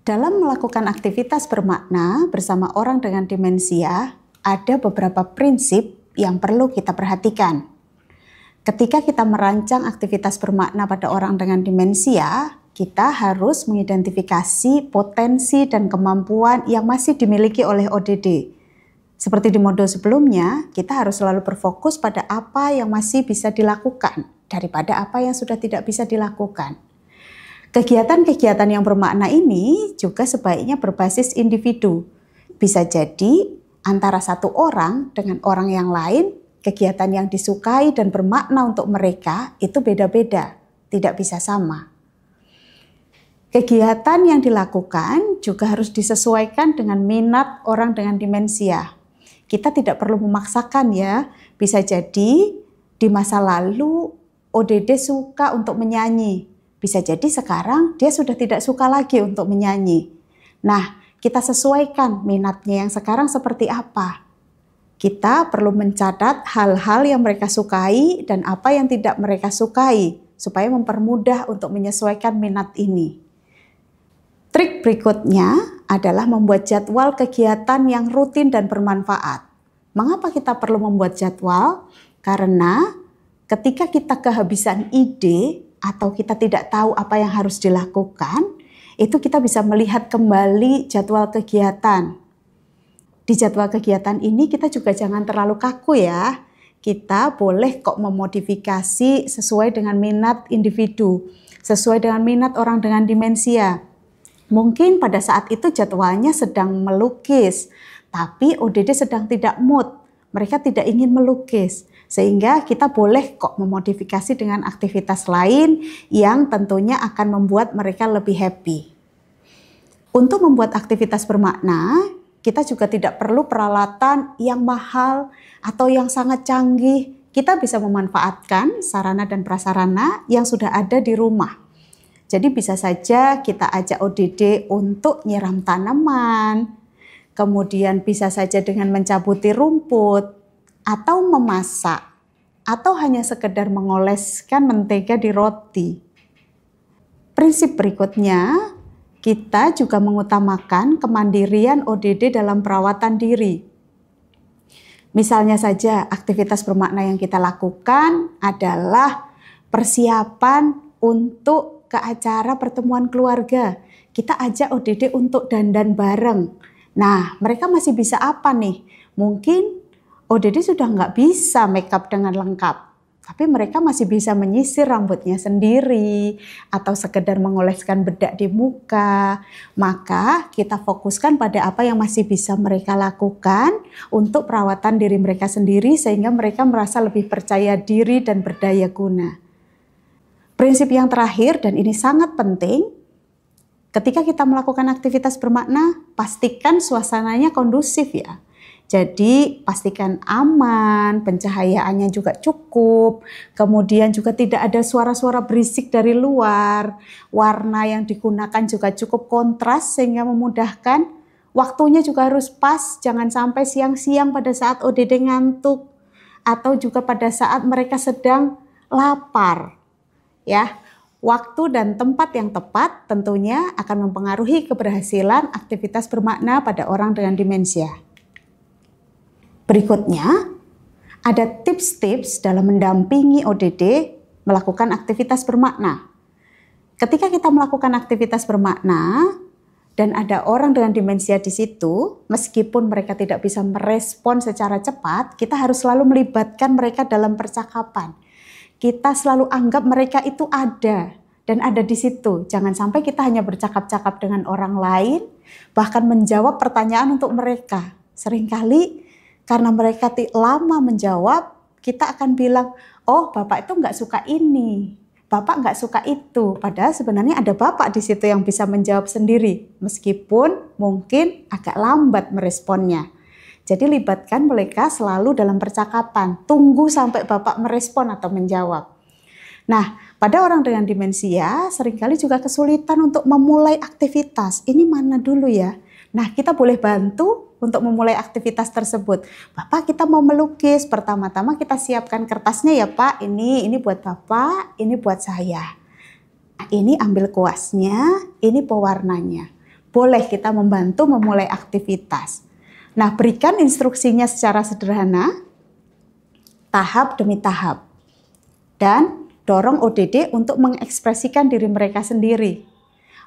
Dalam melakukan aktivitas bermakna bersama orang dengan demensia, ada beberapa prinsip yang perlu kita perhatikan. Ketika kita merancang aktivitas bermakna pada orang dengan demensia, kita harus mengidentifikasi potensi dan kemampuan yang masih dimiliki oleh ODD. Seperti di modul sebelumnya, kita harus selalu berfokus pada apa yang masih bisa dilakukan daripada apa yang sudah tidak bisa dilakukan. Kegiatan-kegiatan yang bermakna ini juga sebaiknya berbasis individu. Bisa jadi antara satu orang dengan orang yang lain, kegiatan yang disukai dan bermakna untuk mereka itu beda-beda, tidak bisa sama. Kegiatan yang dilakukan juga harus disesuaikan dengan minat orang dengan demensia. Kita tidak perlu memaksakan ya. Bisa jadi di masa lalu ODD suka untuk menyanyi. Bisa jadi sekarang dia sudah tidak suka lagi untuk menyanyi. Nah, kita sesuaikan minatnya yang sekarang seperti apa. Kita perlu mencatat hal-hal yang mereka sukai dan apa yang tidak mereka sukai supaya mempermudah untuk menyesuaikan minat ini. Trik berikutnya adalah membuat jadwal kegiatan yang rutin dan bermanfaat. Mengapa kita perlu membuat jadwal? Karena ketika kita kehabisan ide, atau kita tidak tahu apa yang harus dilakukan, itu kita bisa melihat kembali jadwal kegiatan. Di jadwal kegiatan ini kita juga jangan terlalu kaku ya. Kita boleh kok memodifikasi sesuai dengan minat individu, sesuai dengan minat orang dengan demensia. Mungkin pada saat itu jadwalnya sedang melukis, tapi ODD sedang tidak mood. Mereka tidak ingin melukis. Sehingga kita boleh kok memodifikasi dengan aktivitas lain yang tentunya akan membuat mereka lebih happy. Untuk membuat aktivitas bermakna, kita juga tidak perlu peralatan yang mahal atau yang sangat canggih. Kita bisa memanfaatkan sarana dan prasarana yang sudah ada di rumah. Jadi bisa saja kita ajak ODD untuk nyiram tanaman, kemudian bisa saja dengan mencabuti rumput, atau memasak atau hanya sekedar mengoleskan mentega di roti. Prinsip berikutnya, kita juga mengutamakan kemandirian ODD dalam perawatan diri. Misalnya saja aktivitas bermakna yang kita lakukan adalah persiapan untuk ke acara pertemuan keluarga. Kita ajak ODD untuk dandan bareng. Nah, mereka masih bisa apa nih? Mungkin Oh, ODD sudah nggak bisa makeup dengan lengkap tapi mereka masih bisa menyisir rambutnya sendiri atau sekedar mengoleskan bedak di muka. Maka kita fokuskan pada apa yang masih bisa mereka lakukan untuk perawatan diri mereka sendiri sehingga mereka merasa lebih percaya diri dan berdaya guna. Prinsip yang terakhir dan ini sangat penting, ketika kita melakukan aktivitas bermakna, pastikan suasananya kondusif ya jadi pastikan aman, pencahayaannya juga cukup, kemudian juga tidak ada suara-suara berisik dari luar, warna yang digunakan juga cukup kontras sehingga memudahkan, waktunya juga harus pas, jangan sampai siang-siang pada saat ODD ngantuk, atau juga pada saat mereka sedang lapar. Ya, waktu dan tempat yang tepat tentunya akan mempengaruhi keberhasilan aktivitas bermakna pada orang dengan demensia. Berikutnya, ada tips-tips dalam mendampingi ODD melakukan aktivitas bermakna. Ketika kita melakukan aktivitas bermakna dan ada orang dengan demensia di situ, meskipun mereka tidak bisa merespon secara cepat, kita harus selalu melibatkan mereka dalam percakapan. Kita selalu anggap mereka itu ada dan ada di situ. Jangan sampai kita hanya bercakap-cakap dengan orang lain, bahkan menjawab pertanyaan untuk mereka. Seringkali karena mereka lama menjawab, kita akan bilang, oh bapak itu nggak suka ini, bapak nggak suka itu. Padahal sebenarnya ada bapak di situ yang bisa menjawab sendiri, meskipun mungkin agak lambat meresponnya. Jadi libatkan mereka selalu dalam percakapan, tunggu sampai bapak merespon atau menjawab. Nah, pada orang dengan demensia seringkali juga kesulitan untuk memulai aktivitas. Ini mana dulu ya? Nah, kita boleh bantu untuk memulai aktivitas tersebut. Bapak kita mau melukis, pertama-tama kita siapkan kertasnya ya Pak. Ini ini buat Bapak, ini buat saya. Nah, ini ambil kuasnya, ini pewarnanya. Boleh kita membantu memulai aktivitas. Nah, berikan instruksinya secara sederhana, tahap demi tahap. Dan dorong ODD untuk mengekspresikan diri mereka sendiri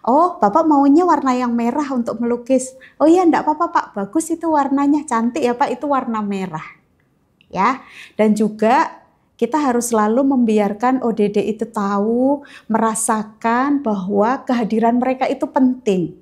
Oh, Bapak maunya warna yang merah untuk melukis. Oh iya, enggak apa-apa Pak, bagus itu warnanya, cantik ya Pak, itu warna merah. Ya, dan juga kita harus selalu membiarkan ODD itu tahu, merasakan bahwa kehadiran mereka itu penting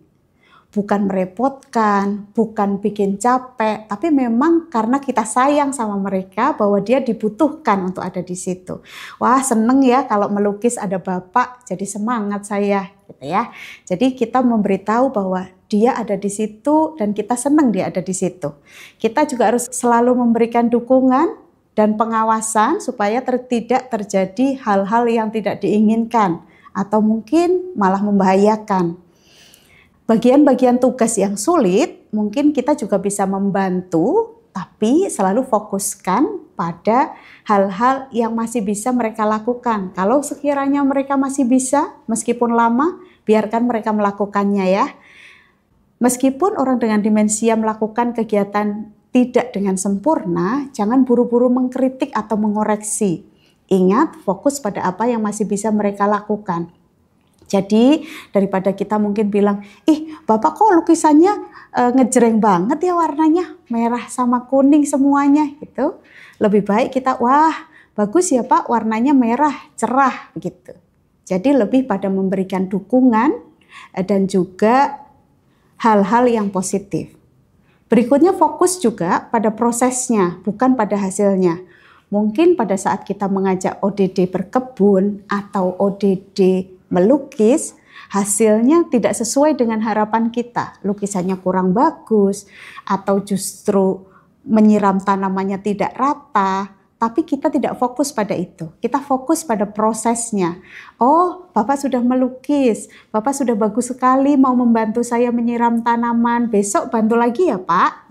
bukan merepotkan, bukan bikin capek, tapi memang karena kita sayang sama mereka bahwa dia dibutuhkan untuk ada di situ. Wah, seneng ya kalau melukis ada bapak, jadi semangat saya gitu ya. Jadi kita memberitahu bahwa dia ada di situ dan kita seneng dia ada di situ. Kita juga harus selalu memberikan dukungan dan pengawasan supaya ter tidak terjadi hal-hal yang tidak diinginkan atau mungkin malah membahayakan bagian-bagian tugas yang sulit mungkin kita juga bisa membantu tapi selalu fokuskan pada hal-hal yang masih bisa mereka lakukan. Kalau sekiranya mereka masih bisa, meskipun lama, biarkan mereka melakukannya ya. Meskipun orang dengan demensia melakukan kegiatan tidak dengan sempurna, jangan buru-buru mengkritik atau mengoreksi. Ingat, fokus pada apa yang masih bisa mereka lakukan. Jadi daripada kita mungkin bilang, ih bapak kok lukisannya e, ngejreng banget ya warnanya merah sama kuning semuanya gitu. Lebih baik kita wah bagus ya pak warnanya merah cerah gitu. Jadi lebih pada memberikan dukungan eh, dan juga hal-hal yang positif. Berikutnya fokus juga pada prosesnya, bukan pada hasilnya. Mungkin pada saat kita mengajak ODD berkebun atau ODD melukis, hasilnya tidak sesuai dengan harapan kita. Lukisannya kurang bagus atau justru menyiram tanamannya tidak rata, tapi kita tidak fokus pada itu. Kita fokus pada prosesnya. Oh, Bapak sudah melukis. Bapak sudah bagus sekali mau membantu saya menyiram tanaman. Besok bantu lagi ya, Pak.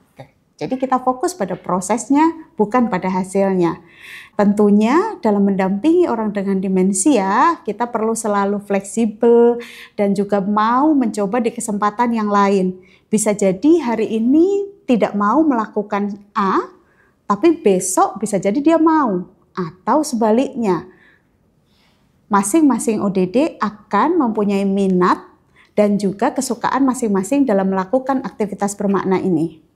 Jadi kita fokus pada prosesnya, bukan pada hasilnya. Tentunya dalam mendampingi orang dengan demensia, ya, kita perlu selalu fleksibel dan juga mau mencoba di kesempatan yang lain. Bisa jadi hari ini tidak mau melakukan A, tapi besok bisa jadi dia mau. Atau sebaliknya, masing-masing ODD akan mempunyai minat dan juga kesukaan masing-masing dalam melakukan aktivitas bermakna ini.